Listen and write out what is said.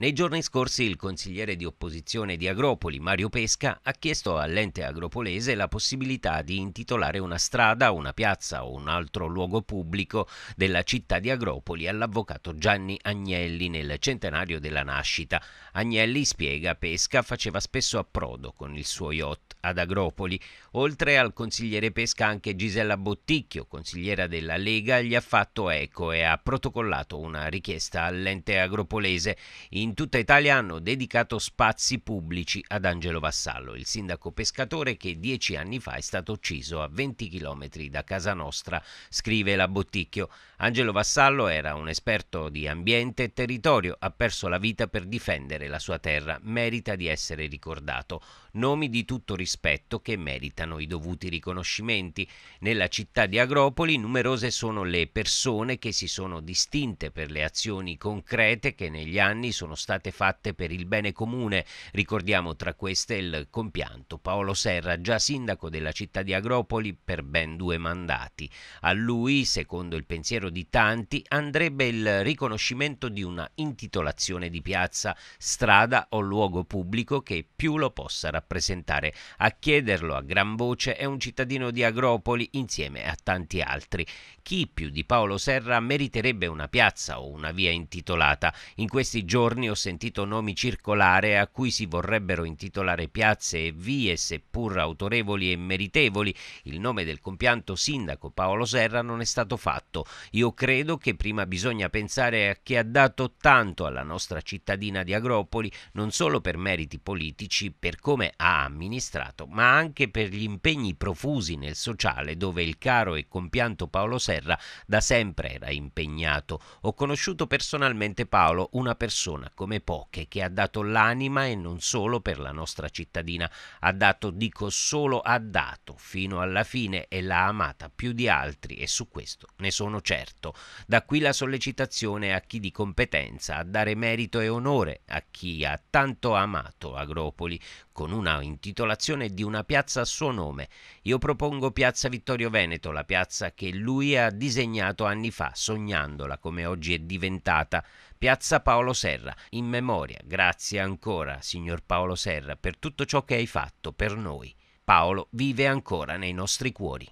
Nei giorni scorsi il consigliere di opposizione di Agropoli, Mario Pesca, ha chiesto all'ente agropolese la possibilità di intitolare una strada, una piazza o un altro luogo pubblico della città di Agropoli all'avvocato Gianni Agnelli nel centenario della nascita. Agnelli, spiega Pesca, faceva spesso approdo con il suo yacht ad Agropoli. Oltre al consigliere Pesca anche Gisella Botticchio, consigliera della Lega, gli ha fatto eco e ha protocollato una richiesta all'ente agropolese. In in tutta Italia hanno dedicato spazi pubblici ad Angelo Vassallo, il sindaco pescatore che dieci anni fa è stato ucciso a 20 km da casa nostra, scrive la Botticchio. Angelo Vassallo era un esperto di ambiente e territorio, ha perso la vita per difendere la sua terra, merita di essere ricordato nomi di tutto rispetto che meritano i dovuti riconoscimenti. Nella città di Agropoli numerose sono le persone che si sono distinte per le azioni concrete che negli anni sono state fatte per il bene comune. Ricordiamo tra queste il compianto Paolo Serra, già sindaco della città di Agropoli per ben due mandati. A lui, secondo il pensiero di tanti, andrebbe il riconoscimento di una intitolazione di piazza, strada o luogo pubblico che più lo possa rappresentare rappresentare. A chiederlo a gran voce è un cittadino di Agropoli insieme a tanti altri. Chi più di Paolo Serra meriterebbe una piazza o una via intitolata? In questi giorni ho sentito nomi circolare a cui si vorrebbero intitolare piazze e vie, seppur autorevoli e meritevoli. Il nome del compianto sindaco Paolo Serra non è stato fatto. Io credo che prima bisogna pensare a chi ha dato tanto alla nostra cittadina di Agropoli, non solo per meriti politici, per come ha amministrato, ma anche per gli impegni profusi nel sociale dove il caro e compianto Paolo Serra da sempre era impegnato. Ho conosciuto personalmente Paolo, una persona come poche, che ha dato l'anima e non solo per la nostra cittadina, ha dato, dico solo ha dato, fino alla fine e l'ha amata più di altri e su questo ne sono certo. Da qui la sollecitazione a chi di competenza a dare merito e onore a chi ha tanto amato Agropoli con un una intitolazione di una piazza a suo nome. Io propongo Piazza Vittorio Veneto, la piazza che lui ha disegnato anni fa, sognandola come oggi è diventata. Piazza Paolo Serra, in memoria. Grazie ancora, signor Paolo Serra, per tutto ciò che hai fatto per noi. Paolo vive ancora nei nostri cuori.